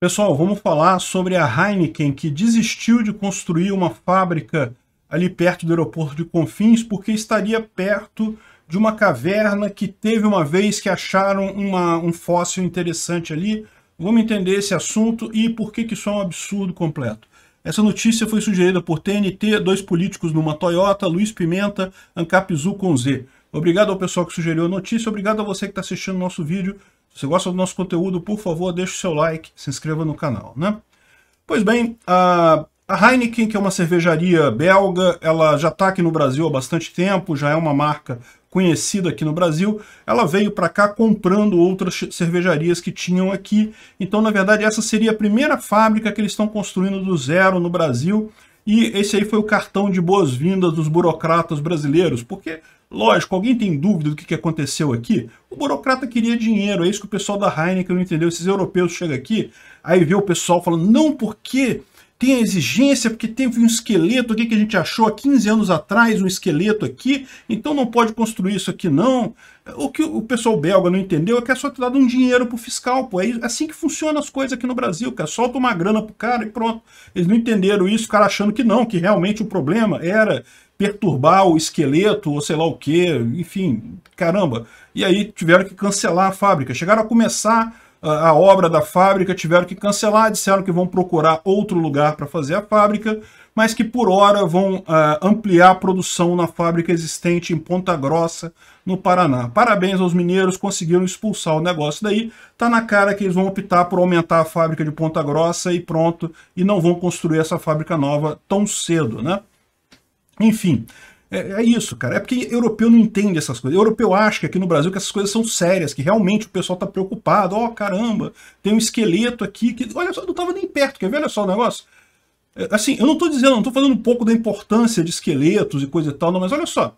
Pessoal, vamos falar sobre a Heineken, que desistiu de construir uma fábrica ali perto do aeroporto de Confins, porque estaria perto de uma caverna que teve uma vez que acharam uma, um fóssil interessante ali. Vamos entender esse assunto e por que, que isso é um absurdo completo. Essa notícia foi sugerida por TNT, dois políticos numa Toyota, Luiz Pimenta, Ancapizu com Z. Obrigado ao pessoal que sugeriu a notícia, obrigado a você que está assistindo o nosso vídeo. Se gosta do nosso conteúdo, por favor, deixe o seu like, se inscreva no canal, né? Pois bem, a, a Heineken, que é uma cervejaria belga, ela já está aqui no Brasil há bastante tempo, já é uma marca conhecida aqui no Brasil, ela veio para cá comprando outras cervejarias que tinham aqui. Então, na verdade, essa seria a primeira fábrica que eles estão construindo do zero no Brasil. E esse aí foi o cartão de boas-vindas dos burocratas brasileiros, porque Lógico, alguém tem dúvida do que, aconteceu aqui? O burocrata queria dinheiro, é isso que o pessoal da Heineken não entendeu. Esses europeus chegam aqui, aí vê o pessoal falando, não, porque tem a exigência, porque teve um esqueleto aqui que a gente achou há 15 anos atrás, um esqueleto aqui, então não pode construir isso aqui não. O que o pessoal belga não entendeu é que é só ter dado um dinheiro pro fiscal, pô. É, é assim que funcionam as coisas aqui no Brasil, cara. Solta uma grana pro cara e pronto. Eles não entenderam isso, o cara achando que não, que realmente o problema era perturbar o esqueleto ou sei lá o que, enfim, caramba. E aí tiveram que cancelar a fábrica. Chegaram a começar ah, a obra da fábrica, tiveram que cancelar, disseram que vão procurar outro lugar para fazer a fábrica, mas que por hora vão uh, ampliar a produção na fábrica existente em Ponta Grossa, no Paraná. Parabéns aos mineiros, conseguiram expulsar o negócio daí. Tá na cara que eles vão optar por aumentar a fábrica de Ponta Grossa e pronto, e não vão construir essa fábrica nova tão cedo, né? Enfim, é, é, isso, cara. É porque europeu não entende essas coisas. O europeu acha que aqui no Brasil que essas coisas são sérias, que realmente o pessoal tá preocupado. Ó, oh, caramba, tem um esqueleto aqui que. Olha só, não tava nem perto, quer ver? Olha só o negócio. É, assim, eu não tô dizendo, não tô falando um pouco da importância de esqueletos e coisa e tal, não, mas olha só.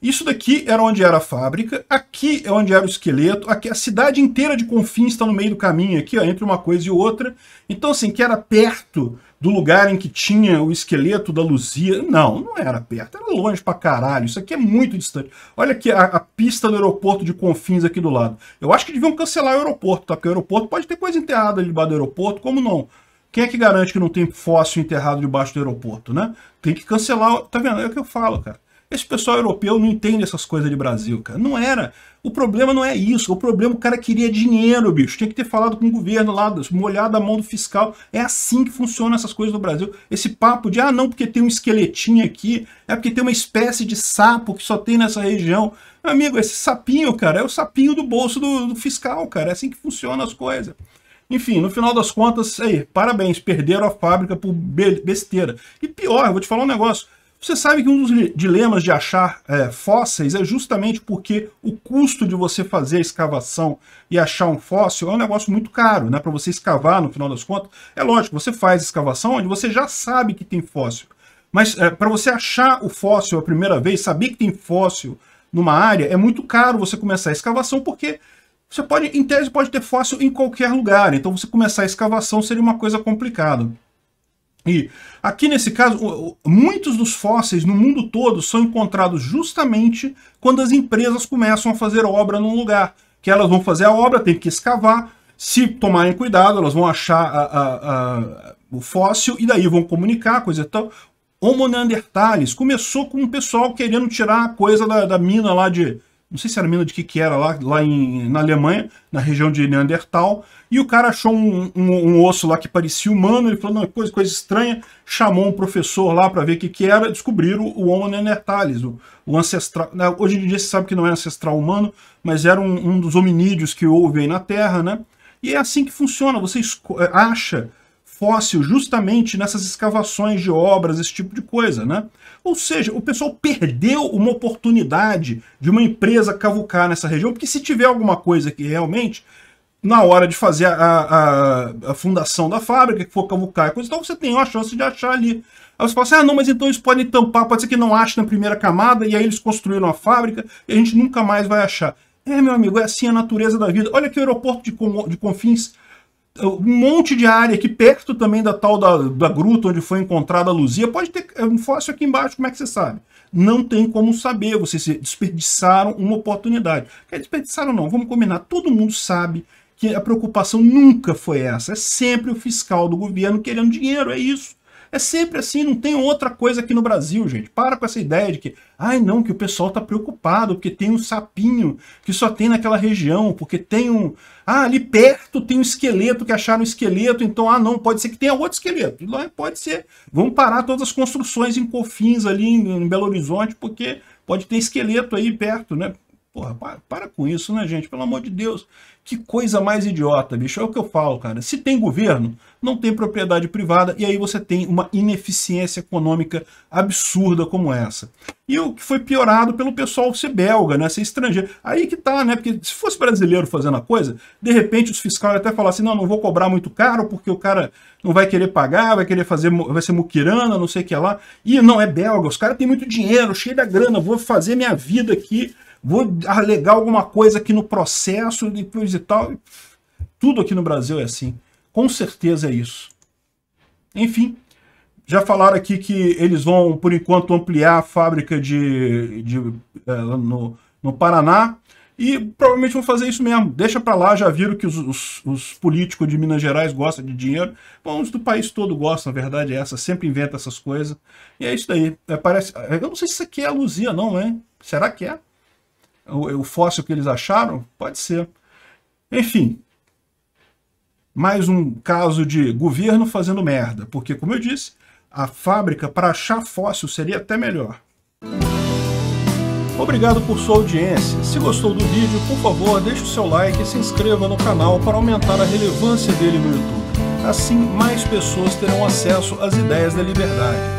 Isso daqui era onde era a fábrica, aqui é onde era o esqueleto, aqui a cidade inteira de Confins está no meio do caminho aqui, ó, entre uma coisa e outra. Então, assim, que era perto do lugar em que tinha o esqueleto da Luzia. Não, não era perto, era longe pra caralho. Isso aqui é muito distante. Olha aqui a, a pista do aeroporto de Confins aqui do lado. Eu acho que deviam cancelar o aeroporto, tá? Porque o aeroporto pode ter coisa enterrada ali debaixo do aeroporto, como não? Quem é que garante que não tem fóssil enterrado debaixo do aeroporto, né? Tem que cancelar. Tá vendo? É o que eu falo, cara. Esse pessoal europeu não entende essas coisas de Brasil, cara. Não era. O problema não é isso. O problema o cara queria dinheiro, bicho. Tinha que ter falado com o governo lá, molhado a mão do fiscal. É assim que funcionam essas coisas no Brasil. Esse papo de, ah, não, porque tem um esqueletinho aqui, é porque tem uma espécie de sapo que só tem nessa região. Meu amigo, esse sapinho, cara, é o sapinho do bolso do, do fiscal, cara. É assim que funcionam as coisas. Enfim, no final das contas, é aí, parabéns, perderam a fábrica por besteira. E pior, eu vou te falar um negócio você sabe que um dos dilemas de achar é, fósseis é justamente porque o custo de você fazer a escavação e achar um fóssil é um negócio muito caro, né? Para você escavar, no final das contas, é lógico, você faz escavação onde você já sabe que tem fóssil. Mas é, para você achar o fóssil a primeira vez, saber que tem fóssil numa área, é muito caro você começar a escavação porque você pode, em tese, pode ter fóssil em qualquer lugar. Então você começar a escavação seria uma coisa complicada. E aqui nesse caso, muitos dos fósseis no mundo todo são encontrados justamente quando as empresas começam a fazer obra num lugar. Que elas vão fazer a obra, tem que escavar, se tomarem cuidado, elas vão achar a, a, a, o fóssil e daí vão comunicar, coisa e tal. Homo Neanderthalis começou com o pessoal querendo tirar a coisa da, da mina lá de, não sei se era mina de que que era, lá, lá em, na Alemanha, na região de Neandertal, e o cara achou um, um, um osso lá que parecia humano, ele falou, não, coisa, coisa estranha, chamou um professor lá para ver o que que era, descobriram o Homo neanderthalis, o, o ancestral, né, hoje em dia se sabe que não é ancestral humano, mas era um, um dos hominídeos que houve aí na Terra, né? E é assim que funciona, você é, acha fóssil justamente nessas escavações de obras, esse tipo de coisa, né? Ou seja, o pessoal perdeu uma oportunidade de uma empresa cavucar nessa região, porque se tiver alguma coisa que realmente, na hora de fazer a, a, a fundação da fábrica, que for cavucar e coisa, então você tem uma chance de achar ali. Aí você fala assim, ah, não, mas então eles podem tampar, pode ser que não ache na primeira camada, e aí eles construíram a fábrica, e a gente nunca mais vai achar. É, meu amigo, é assim a natureza da vida. Olha que o aeroporto de, Con de Confins um monte de área aqui perto também da tal da, da gruta onde foi encontrada a Luzia. Pode ter um fóssil aqui embaixo, como é que você sabe? Não tem como saber, vocês desperdiçaram uma oportunidade. quer desperdiçaram não, vamos combinar. Todo mundo sabe que a preocupação nunca foi essa. É sempre o fiscal do governo querendo dinheiro, é isso. É sempre assim, não tem outra coisa aqui no Brasil, gente. Para com essa ideia de que, ai não, que o pessoal tá preocupado, porque tem um sapinho que só tem naquela região, porque tem um. Ah, ali perto tem um esqueleto que acharam um esqueleto, então, ah não, pode ser que tenha outro esqueleto. Não, pode ser. Vamos parar todas as construções em Cofins ali, em, em Belo Horizonte, porque pode ter esqueleto aí perto, né? Porra, para, para, com isso, né, gente? Pelo amor de Deus. Que coisa mais idiota, bicho. É o que eu falo, cara. Se tem governo, não tem propriedade privada, e aí você tem uma ineficiência econômica absurda como essa. E o que foi piorado pelo pessoal ser belga, né? Ser estrangeiro. Aí que tá, né? Porque se fosse brasileiro fazendo a coisa, de repente os fiscais até falar assim, não, não vou cobrar muito caro, porque o cara não vai querer pagar, vai querer fazer, vai ser muquirana, não sei o que lá. E não, é belga, os caras têm muito dinheiro, cheio da grana, vou fazer minha vida aqui vou alegar alguma coisa aqui no processo, depois e tal. Tudo aqui no Brasil é assim. Com certeza é isso. Enfim, já falaram aqui que eles vão, por enquanto, ampliar a fábrica de, de é, no, no Paraná e provavelmente vão fazer isso mesmo. Deixa para lá, já viram que os, os, os, políticos de Minas Gerais gostam de dinheiro. Bom, do país todo gostam, na verdade, é essa. Sempre inventa essas coisas. E é isso daí. É, parece, eu não sei se isso aqui é a Luzia, não, hein? Será que é? o, o fóssil que eles acharam? Pode ser. Enfim, mais um caso de governo fazendo merda, porque, como eu disse, a fábrica para achar fóssil seria até melhor. Obrigado por sua audiência. Se gostou do vídeo, por favor, deixe o seu like e se inscreva no canal para aumentar a relevância dele no YouTube. Assim, mais pessoas terão acesso às ideias da liberdade